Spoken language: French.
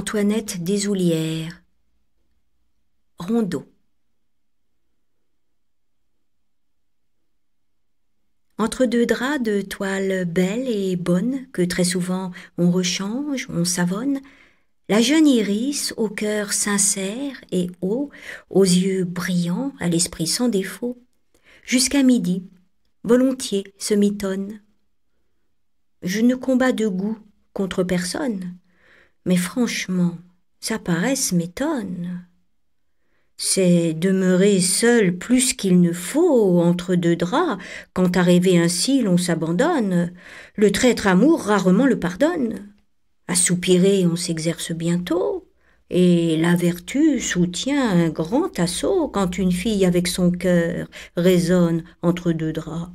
Antoinette Desoulières Rondeau Entre deux draps de toile belle et bonne, que très souvent on rechange, on savonne, la jeune Iris, au cœur sincère et haut, aux yeux brillants, à l'esprit sans défaut, jusqu'à midi, volontiers se mitonne. Je ne combats de goût contre personne, mais franchement, sa paresse m'étonne. C'est demeurer seul plus qu'il ne faut entre deux draps, quand arrivé ainsi l'on s'abandonne, le traître amour rarement le pardonne. À soupirer on s'exerce bientôt, et la vertu soutient un grand assaut quand une fille avec son cœur résonne entre deux draps.